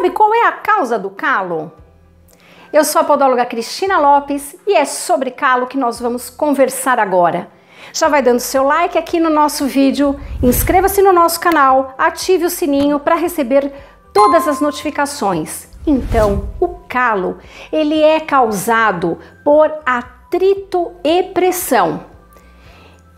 sabe qual é a causa do calo? Eu sou a podóloga Cristina Lopes e é sobre calo que nós vamos conversar agora. Já vai dando seu like aqui no nosso vídeo, inscreva-se no nosso canal, ative o sininho para receber todas as notificações. Então, o calo, ele é causado por atrito e pressão.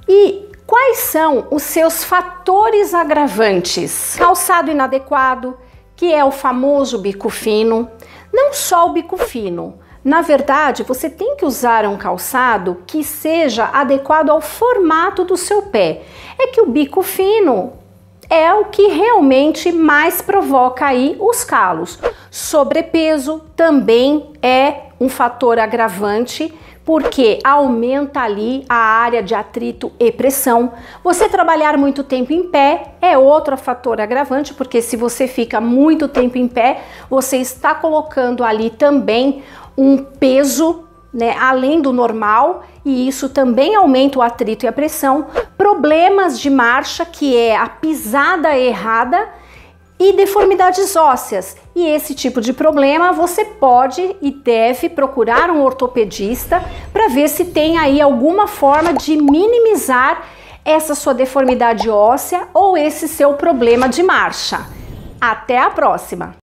E quais são os seus fatores agravantes? Calçado inadequado, que é o famoso bico fino. Não só o bico fino, na verdade, você tem que usar um calçado que seja adequado ao formato do seu pé. É que o bico fino é o que realmente mais provoca aí os calos. Sobrepeso também é um fator agravante porque aumenta ali a área de atrito e pressão. Você trabalhar muito tempo em pé é outro fator agravante, porque se você fica muito tempo em pé, você está colocando ali também um peso né, além do normal, e isso também aumenta o atrito e a pressão, problemas de marcha, que é a pisada errada, e deformidades ósseas. E esse tipo de problema você pode e deve procurar um ortopedista para ver se tem aí alguma forma de minimizar essa sua deformidade óssea ou esse seu problema de marcha. Até a próxima!